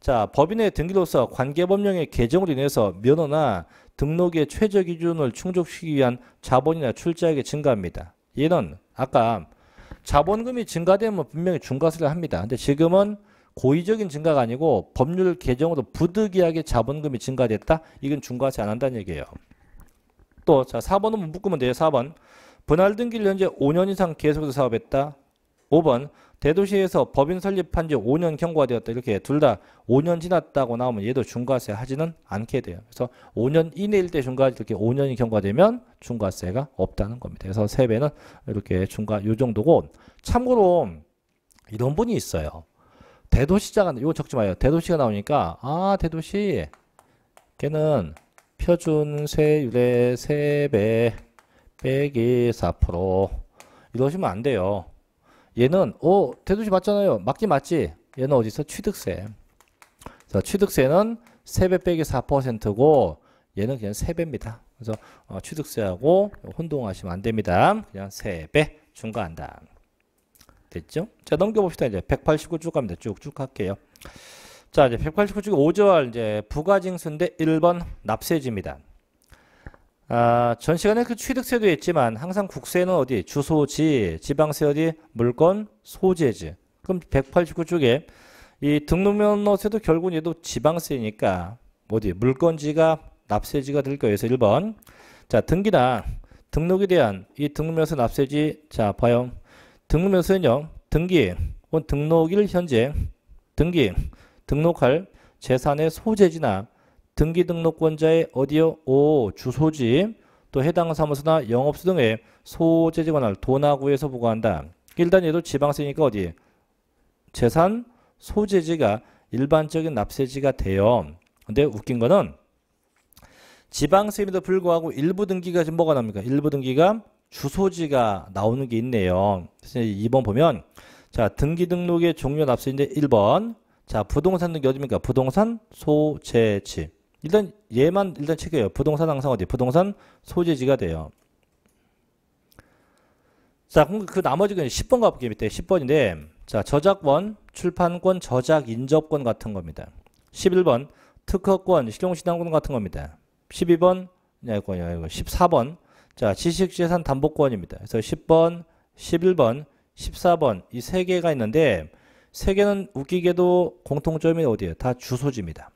자, 법인의 등기로서 관계법령의 개정으로 인해서 면허나 등록의 최저 기준을 충족시키기 위한 자본이나 출자액이 증가합니다. 얘는 아까 자본금이 증가되면 분명히 중과세를 합니다. 근데 지금은 고의적인 증가가 아니고 법률 개정으로 부득이하게 자본금이 증가됐다? 이건 중과세 안 한다는 얘기예요. 또 자, 4번 은 묶으면 돼요. 4번. 분할 등기를 현재 5년 이상 계속해서 사업했다. 5번. 대도시에서 법인 설립한 지 5년 경과가 되었다. 이렇게 둘 다 5년 지났다고 나오면 얘도 중과세 하지는 않게 돼요. 그래서 5년 이내일 때 중과 이렇게 5년이 경과되면 중과세가 없다는 겁니다. 그래서 세배는 이렇게 중과 요 정도고 참고로 이런 분이 있어요. 대도시자가 이거 적지 마요. 대도시가 나오니까 아 대도시 걔는 표준 세율의 3배 빼기 4% 이러시면 안 돼요. 얘는 오 대도시 맞잖아요. 맞긴 맞지. 얘는 어디서 취득세. 자 취득세는 3배 빼기 4%고 얘는 그냥 3배입니다. 그래서 어, 취득세하고 혼동하시면 안 됩니다. 그냥 3배 중과한다. 됐죠? 자 넘겨봅시다. 이제 189 쭉 갑니다. 쭉쭉 할게요. 자, 이제 189쪽에 5절 이제 부가징수인데 1번 납세지입니다. 아, 전 시간에 그 취득세도 했지만 항상 국세는 어디? 주소지, 지방세 어디? 물건, 소재지. 그럼 189쪽에 이 등록면허세도 결국은 얘도 지방세니까 어디? 물건지가 납세지가 될 거예요. 그래서 1번. 자, 등기나 등록에 대한 이 등록면허세 납세지. 자, 봐요. 등록면허세는요. 등기 등록일 현재 등기 등록할 재산의 소재지나 등기 등록권자의 어디요? 오 주소지 또 해당 사무소나 영업소 등의 소재지 관할 도나구에서 보고한다. 일단 얘도 지방세니까 어디? 재산 소재지가 일반적인 납세지가 돼요. 근데 웃긴 거는 지방세임에도 불구하고 일부 등기가 지금 뭐가 납니까? 일부 등기가 주소지가 나오는 게 있네요. 그래서 2번 보면 자 등기 등록의 종료 납세인데 1번 자, 부동산 은 어디입니까? 부동산, 소재, 지 일단 얘만 일단 체크해요. 부동산 항상 어디? 부동산, 소재지가 돼요. 자, 그럼 그 나머지 는 10번 가볼게요. 밑에 10번인데 자, 저작권, 출판권, 저작, 인접권 같은 겁니다. 11번 특허권, 실용신장권 같은 겁니다. 12번 14번 자, 지식재산 담보권입니다. 그래서 10번, 11번, 14번 이 세 개가 있는데 세 개는 웃기게도 공통점이 어디예요다 주소지입니다.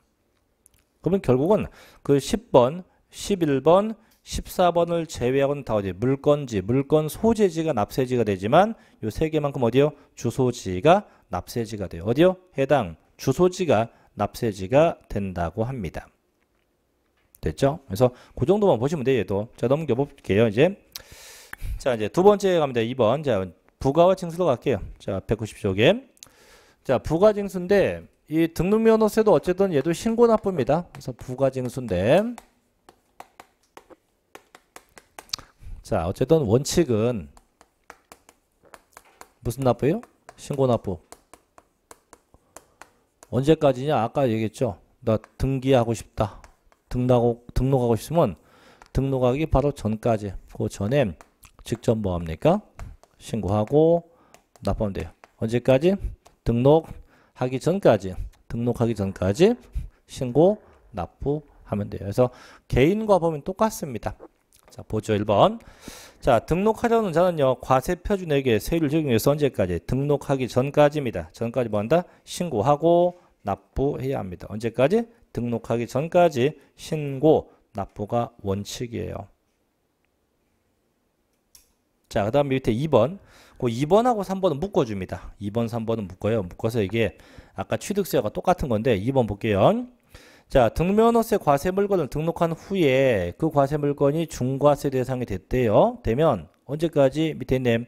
그러면 결국은 그 10번, 11번, 14번을 제외하고는 다 어디 물건지, 물건 소재지가 납세지가 되지만 요세 개만큼 어디요? 주소지가 납세지가 돼요. 어디요? 해당 주소지가 납세지가 된다고 합니다. 됐죠? 그래서 그 정도만 보시면 돼요. 얘도. 자, 넘겨 볼게요. 이제 자, 이제 두 번째 갑니다. 2번. 자, 부가와 징수로 갈게요. 자, 190쪽에 자, 부가징수인데 이 등록면허세도 어쨌든 얘도 신고납부입니다. 그래서 부가징수인데 자, 어쨌든 원칙은 무슨 납부요 신고납부. 언제까지냐? 아까 얘기했죠. 나 등기하고 싶다. 등록하고, 등록하고 싶으면 등록하기 바로 전까지. 그 전에 직접 뭐 합니까? 신고하고 납부하면 돼요. 언제까지? 등록하기 전까지 등록하기 전까지 신고 납부하면 돼요. 그래서 개인과 보면 똑같습니다. 자, 보죠. 1번. 자, 등록하려는 자는요. 과세 표준에게 세율을 적용해서 언제까지? 등록하기 전까지입니다. 전까지 뭐 한다? 신고하고 납부해야 합니다. 언제까지? 등록하기 전까지 신고 납부가 원칙이에요. 자, 그 다음 밑에 2번. 그 2번하고 3번은 묶어줍니다. 2번, 3번은 묶어요. 묶어서 이게 아까 취득세와 똑같은 건데 2번 볼게요. 자, 등면허세 과세 물건을 등록한 후에 그 과세 물건이 중과세 대상이 됐대요. 되면 언제까지 밑에 있는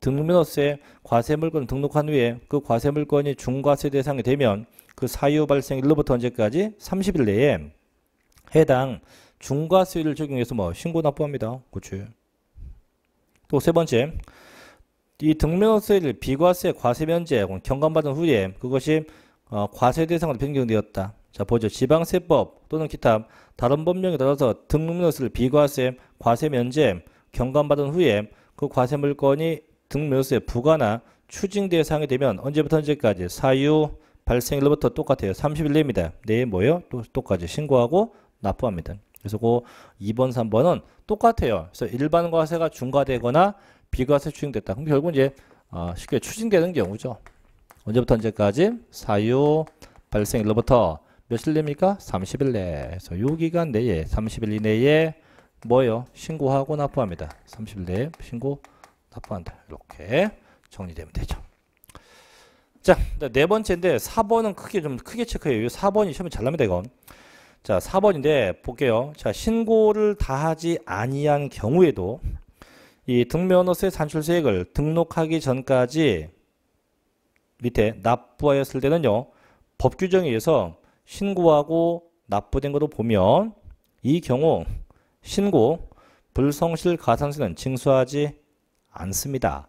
등면허세 과세 물건을 등록한 후에 그 과세 물건이 중과세 대상이 되면 그 사유 발생일로부터 언제까지? 30일 내에 해당 중과세율을 적용해서 뭐 신고 납부합니다. 그렇또세 번째, 이 등록세를 비과세 과세 면제 혹 경감받은 후에 그것이 어, 과세 대상으로 변경되었다. 자 보죠. 지방세법 또는 기타 다른 법령에 따라서 등록세를 비과세 과세 면제 경감받은 후에 그 과세 물건이 등록세 부과나 추징 대상이 되면 언제부터 언제까지 사유 발생일로부터 똑같아요. 30일 내입니다. 내일 뭐예요? 또 똑같이 신고하고 납부합니다. 그래서 그 2번, 3번은 똑같아요. 그래서 일반 과세가 중과되거나 비과세 추징됐다. 그럼 결국 이제 어, 쉽게 추징되는 경우죠. 언제부터 언제까지? 사유 발생일로부터 며칠 내입니까? 30일 내. 그서요 기간 내에 30일 이내에 뭐예요? 신고하고 납부합니다. 30일 내에 신고 납부한다. 이렇게 정리되면 되죠. 자, 네 번째인데 4번은 크게 좀 크게 체크해요. 4번이 시험에 잘 납니다, 건 자, 4번인데 볼게요. 자, 신고를 다하지 아니한 경우에도 이 등면허세 산출세액을 등록하기 전까지 밑에 납부하였을 때는요. 법 규정에 의해서 신고하고 납부된 것도 보면 이 경우 신고 불성실 가산세는 징수하지 않습니다.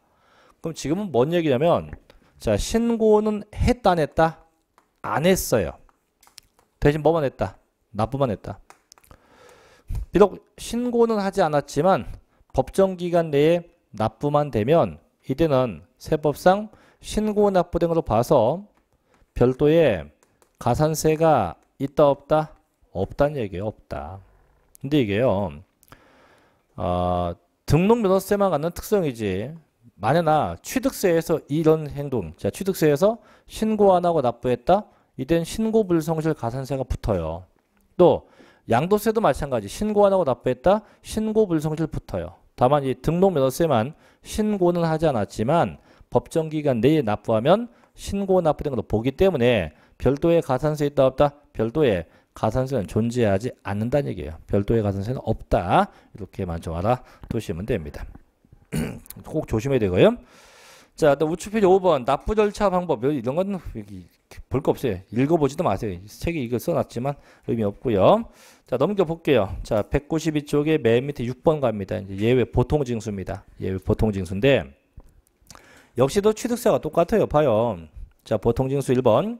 그럼 지금은 뭔 얘기냐면 자 신고는 했다 안 했다? 안 했어요. 대신 뭐만 했다? 납부만 했다. 비록 신고는 하지 않았지만 법정기간 내에 납부만 되면 이때는 세법상 신고 납부 등으로 봐서 별도의 가산세가 있다 없다? 없다는 얘기예요. 없다. 근데 이게요. 어, 등록면허세만 갖는 특성이지 만에나 취득세에서 이런 행동 자 취득세에서 신고 안 하고 납부했다? 이땐 신고 불성실 가산세가 붙어요. 또 양도세도 마찬가지 신고 안 하고 납부했다? 신고 불성실 붙어요. 다만 이 등록면허세만 신고는 하지 않았지만 법정기간 내에 납부하면 신고 납부된 것도 보기 때문에 별도의 가산세 있다 없다? 별도의 가산세는 존재하지 않는다는 얘기예요. 별도의 가산세는 없다. 이렇게만 좀 알아두시면 됩니다. 꼭 조심해야 되고요. 자, 또 우측표지 5번 납부 절차 방법 이런 건 여기 볼거 없어요. 읽어보지도 마세요. 책에 이거 써놨지만 의미 없고요. 자, 넘겨볼게요. 자, 192쪽에 맨 밑에 6번 갑니다. 예외 보통 징수입니다. 예외 보통 징수인데 역시도 취득세가 똑같아요. 봐요. 자, 보통 징수 1번.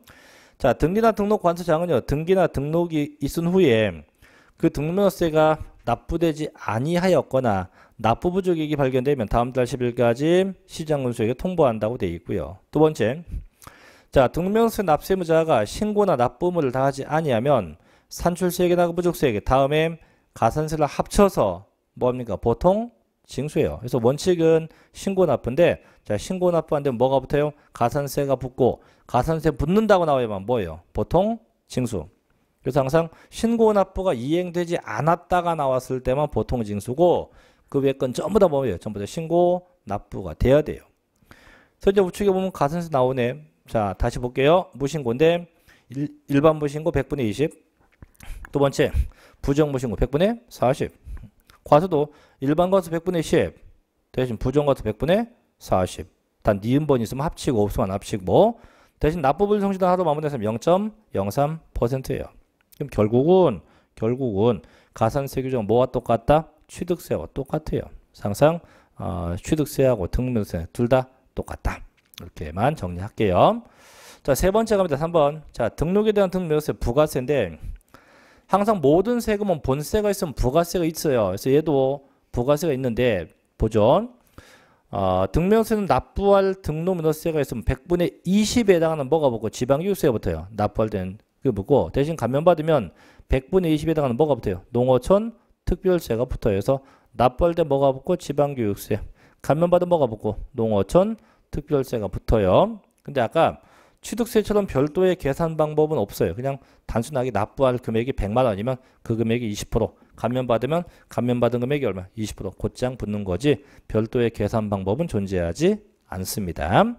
자, 등기나 등록 관서장은요 등기나 등록이 있은 후에 그 등록세가 납부되지 아니하였거나 납부부족액이 발견되면 다음 달 10일까지 시장금수에게 통보한다고 되어 있고요. 두 번째, 자 등명세 납세무자가 신고나 납부물을 다하지 아니하면 산출세액이나 부족세액 다음에 가산세를 합쳐서 뭡니까? 보통 징수예요. 그래서 원칙은 신고 납부인데 자 신고 납부한데 뭐가 붙어요? 가산세가 붙고 가산세 붙는다고 나오면 뭐예요? 보통 징수. 그래서 항상 신고 납부가 이행되지 않았다가 나왔을 때만 보통 징수고 그외건 전부 다 뭐예요? 전부 다 신고 납부가 돼야 돼요. 설제 우측에 보면 가산세 나오네. 자, 다시 볼게요. 무신고인데 일, 반 무신고 100분의 20. 두 번째, 부정 무신고 100분의 40. 과수도 일반 과수 100분의 10. 대신 부정 과수 100분의 40. 단 니은번 있으면 합치고 없으면 합치고 뭐. 대신 납부분 성실한 하루 마무리했으 0.03%예요. 그럼 결국은 결국은 가산세 규정 뭐와 똑같다? 취득세하고 똑같아요. 상상 어, 취득세하고 등록세 둘 다 똑같다. 이렇게만 정리할게요. 자, 세 번째 갑니다. 3번. 자, 등록에 대한 등록세 부가세인데 항상 모든 세금은 본세가 있으면 부가세가 있어요. 그래서 얘도 부가세가 있는데 보존 어, 등록세는 납부할 등록면허세가 있으면 100분의 20에 해당하는 뭐가 붙고 지방교육세가 붙어요. 납부할 때는 그게 붙고 대신 감면받으면 100분의 20에 해당하는 뭐가 붙어요. 농어촌 특별세가 붙어 해서 납벌대 뭐가 붙고 지방교육세 감면받은 뭐가 붙고 농어촌 특별세가 붙어요. 근데 아까 취득세처럼 별도의 계산 방법은 없어요. 그냥 단순하게 납부할 금액이 100만 원이면 그 금액이 20% 감면받으면 감면받은 금액이 얼마? 20% 곧장 붙는 거지 별도의 계산 방법은 존재하지 않습니다.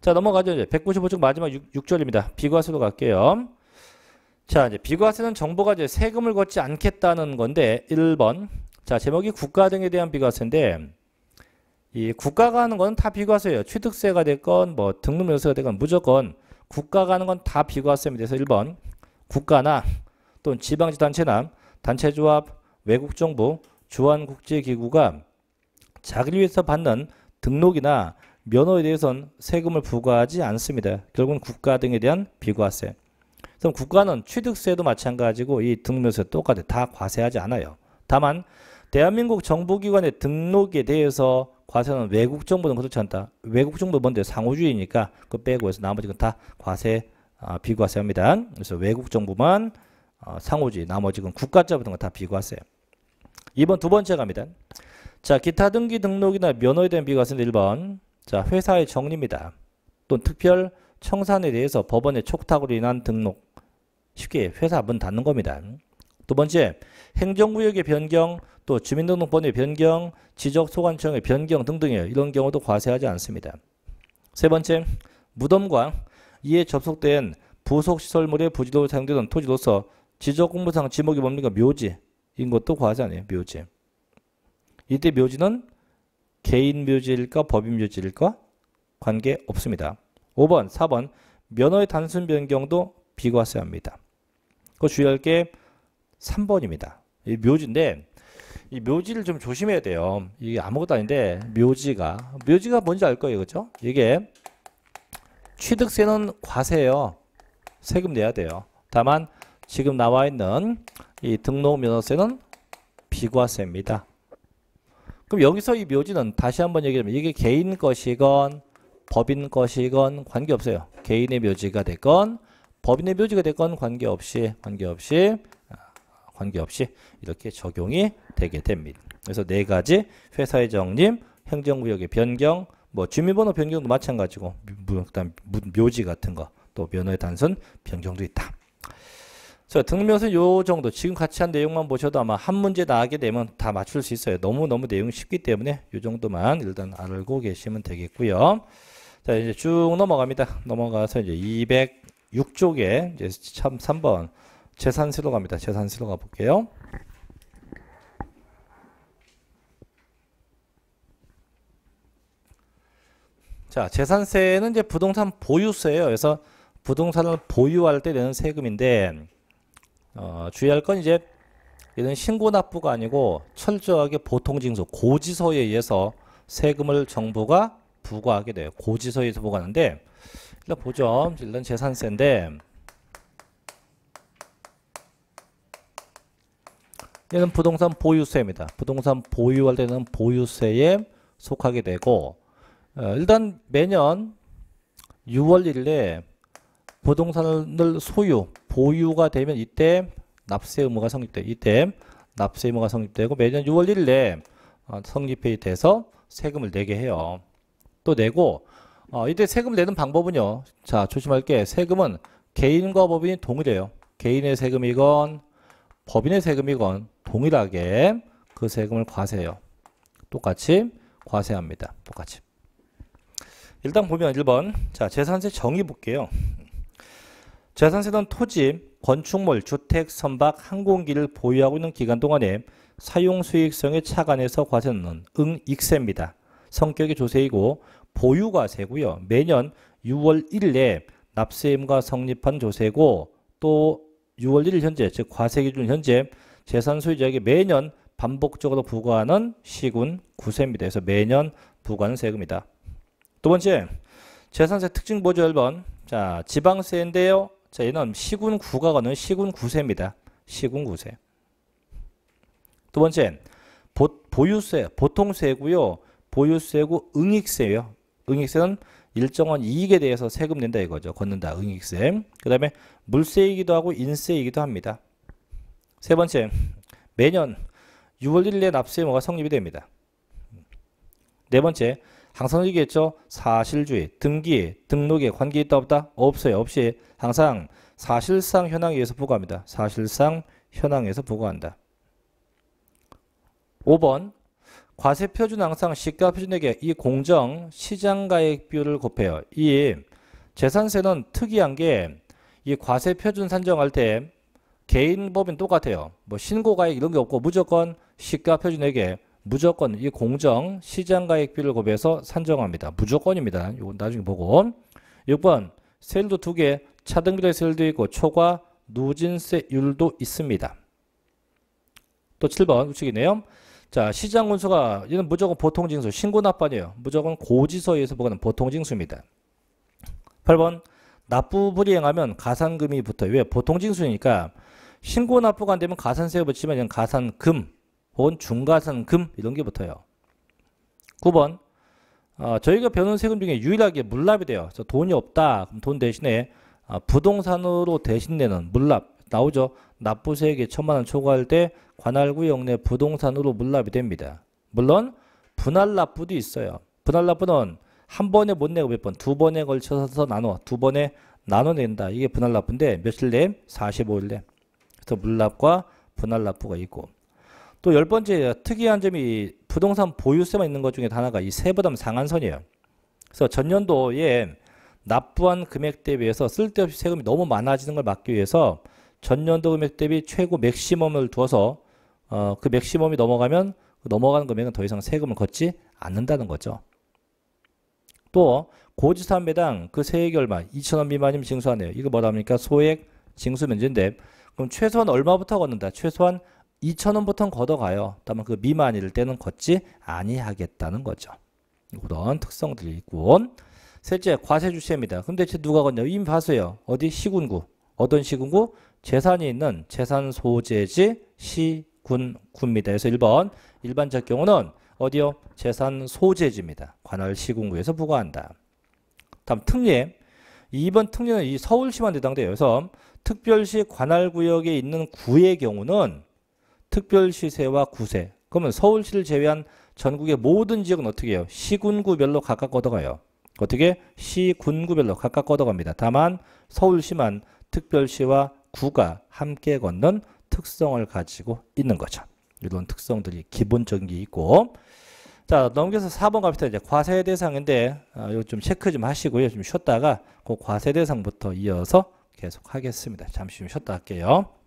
자 넘어가죠. 이제 195쪽 마지막 6, 절입니다 비과세도 갈게요. 자, 이제 비과세는 정부가 이제 세금을 걷지 않겠다는 건데 1번. 자, 제목이 국가 등에 대한 비과세인데 이 국가가 하는 건 다 비과세예요. 취득세가 됐건 뭐 등록료세가 됐건 무조건 국가가 하는 건 다 비과세입니다. 그래서 1번. 국가나 또는 지방지단체나 단체조합, 외국정부, 주한국제기구가 자기를 위해서 받는 등록이나 면허에 대해서는 세금을 부과하지 않습니다. 결국은 국가 등에 대한 비과세. 그럼 국가는 취득세도 마찬가지고 이 등록세 똑같아 다 과세하지 않아요. 다만 대한민국 정부기관의 등록에 대해서 과세는 외국 정부는 그렇지 않다. 외국 정부 뭔데 상호주의니까 그 빼고 해서 나머지 건다 과세 아, 비과세합니다. 그래서 외국 정부만 어, 상호주의 나머지 건 국가자 같은 다 비과세. 이번 두 번째 갑니다. 자 기타 등기 등록이나 면허에 대한 비과세는 1번. 자 회사의 정리입니다. 또는 특별 청산에 대해서 법원의 촉탁으로 인한 등록 쉽게 회사 문 닫는 겁니다. 두 번째, 행정구역의 변경, 또 주민등록번호의 변경, 지적소관청의 변경 등등의 이런 경우도 과세하지 않습니다. 세 번째, 무덤과 이에 접속된 부속시설물의 부지로 사용되는 토지로서 지적공부상 지목이 뭡니까? 묘지인 것도 과세 아니에요. 묘지. 이때 묘지는 개인 묘지일까 법인 묘지일까 관계 없습니다. 5번, 4번 면허의 단순 변경도 비과세합니다. 그 주의할 게 3번입니다. 이 묘지인데 이 묘지를 좀 조심해야 돼요. 이게 아무것도 아닌데 묘지가 묘지가 뭔지 알 거예요. 그렇죠? 이게 취득세는 과세예요. 세금 내야 돼요. 다만 지금 나와 있는 이 등록 면허세는 비과세입니다. 그럼 여기서 이 묘지는 다시 한번 얘기하면 이게 개인 것이건 법인 것이건 관계없어요. 개인의 묘지가 됐건 법인의 묘지가 됐건 관계없이 관계없이 아, 관계없이 이렇게 적용이 되게 됩니다. 그래서 네 가지 회사의 정립, 행정구역의 변경, 뭐 주민번호 변경도 마찬가지고 그다음 묘지 같은 거 또 면허의 단순 변경도 있다. 자, 등명은 요 정도. 지금 같이 한 내용만 보셔도 아마 한 문제 나가게 되면 다 맞출 수 있어요. 너무너무 내용이 쉽기 때문에 요 정도만 일단 알고 계시면 되겠고요. 자, 이제 쭉 넘어갑니다. 넘어가서 이제 206쪽에 이제 참 3번 재산세로 갑니다. 재산세로 가볼게요. 자, 재산세는 이제 부동산 보유세예요. 그래서 부동산을 보유할 때 내는 세금인데 어, 주의할 건 이제 이런 신고 납부가 아니고 철저하게 보통 징수 고지서에 의해서 세금을 정부가 부과하게 돼요. 고지서에서 보관하는데 일단 보죠. 일단 재산세인데 얘는 부동산 보유세입니다. 부동산 보유할 때는 보유세에 속하게 되고 어, 일단 매년 6월 1일에 부동산을 소유, 보유가 되면 이때 납세 의무가 성립돼. 이때 납세 의무가 성립되고 매년 6월 1일에 어, 성립이 돼서 세금을 내게 해요. 또 내고 어, 이때 세금 내는 방법은요. 자 조심할 게 세금은 개인과 법인이 동일해요. 개인의 세금이건 법인의 세금이건 동일하게 그 세금을 과세해요. 똑같이 과세합니다. 똑같이. 일단 보면 1번 자 재산세 정의 볼게요. 재산세는 토지, 건축물, 주택, 선박, 항공기를 보유하고 있는 기간 동안에 사용 수익성의 차관에서 과세는 응, 익세입니다. 성격이 조세이고 보유과세고요. 매년 6월 1일에 납세임과 성립한 조세고 또 6월 1일 현재 즉 과세 기준 현재 재산 소유자에게 매년 반복적으로 부과하는 시군 구세입니다. 그래서 매년 부과하는 세금이다. 두 번째 재산세 특징 보조 1번 자 지방세인데요. 자 얘는 시군 구가 거는 시군 구세입니다. 시군 구세 두 번째 보, 유세 보통세고요. 보유세고 응익세예요. 응익세는 일정한 이익에 대해서 세금 낸다 이거죠. 걷는다. 응익세. 그 다음에 물세이기도 하고 인세이기도 합니다. 세 번째, 매년 6월 1일에 납세의무가 성립이 됩니다. 네 번째, 항상 얘기했죠. 사실주의, 등기, 등록에 관계 있다 없다? 없어요. 없이 항상 사실상 현황에 의해서 부과합니다. 사실상 현황에서 부과한다. 5번 과세 표준 항상 시가 표준액에 이 공정 시장 가액 비율을 곱해요. 이 재산세는 특이한 게 이 과세 표준 산정할 때 개인 법인 똑같아요. 뭐 신고 가액 이런 게 없고 무조건 시가 표준액에 무조건 이 공정 시장 가액 비율을 곱해서 산정합니다. 무조건입니다. 이건 나중에 보고 6번 세율도 두 개 차등비례 세율도 있고 초과 누진세율도 있습니다. 또 7번 우측이네요. 자, 시장 군수가 이건 무조건 보통 징수, 신고 납반이에요. 무조건 고지서에서 보는 보통 징수입니다. 8번 납부불이 행하면 가산금이 붙어요. 왜? 보통 징수니까 신고 납부가 안 되면 가산세에 붙이면 이건 가산금 혹은 중가산금 이런 게 붙어요. 9번 어, 저희가 배우는 세금 중에 유일하게 물납이 돼요. 그래서 돈이 없다. 그럼 돈 대신에 어, 부동산으로 대신되는 물납 나오죠. 납부세액에 천만 원 초과할 때 관할구 역내 부동산으로 물납이 됩니다. 물론 분할납부도 있어요. 분할납부는 한 번에 못 내고 몇 번, 두 번에 걸쳐서 나눠, 두 번에 나눠낸다. 이게 분할납부인데 며칠 내? 45일 내. 그래서 물납과 분할납부가 있고 또 열 번째 특이한 점이 부동산 보유세만 있는 것 중에 하나가 이 세부담 상한선이에요. 그래서 전년도에 납부한 금액 대비해서 쓸데없이 세금이 너무 많아지는 걸 막기 위해서 전년도 금액 대비 최고 맥시멈을 두어서 어, 그 맥시멈이 넘어가면 넘어가는 금액은 더 이상 세금을 걷지 않는다는 거죠. 또 고지산 배당 그 세액 얼마 2천원 미만이면 징수하네요. 이거 뭐라 합니까? 소액 징수 면제인데 그럼 최소한 얼마부터 걷는다? 최소한 2천원부터 걷어가요. 다만 그 미만일 때는 걷지 아니하겠다는 거죠. 그런 특성들이 있고 셋째 과세 주체입니다. 그럼 대체 누가 걷냐? 임파수예요. 어디 시군구 어떤 시군구 재산이 있는 재산 소재지 시 군, 구입니다. 그래서 1번 일반적 경우는 어디요? 재산 소재지입니다. 관할 시군구에서 부과한다. 다음 특례. 2번 특례는 이 서울시만 해당돼요. 그래서 특별시 관할 구역에 있는 구의 경우는 특별시세와 구세. 그러면 서울시를 제외한 전국의 모든 지역은 어떻게 해요? 시군구별로 각각 얻어가요. 어떻게? 시군구별로 각각 걷어갑니다. 다만 서울시만 특별시와 구가 함께 걷는 특성을 가지고 있는 거죠. 이런 특성들이 기본적인 게 있고 자 넘겨서 4번 갑시다. 이제 과세 대상인데 아, 이거 좀 체크 좀 하시고요. 좀 쉬었다가 그 과세 대상부터 이어서 계속 하겠습니다. 잠시 좀 쉬었다 할게요.